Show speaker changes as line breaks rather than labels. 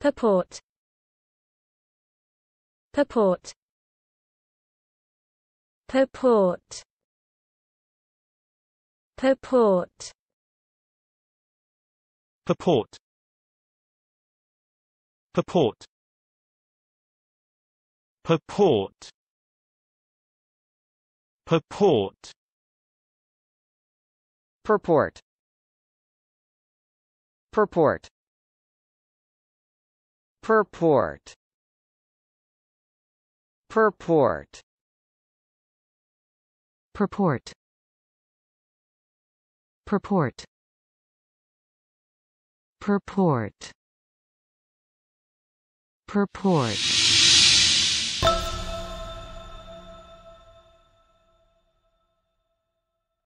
Purport Purport Purport Purport Purport Purport Purport Purport Purport Purport Per port. Per port. Purport Purport Purport Purport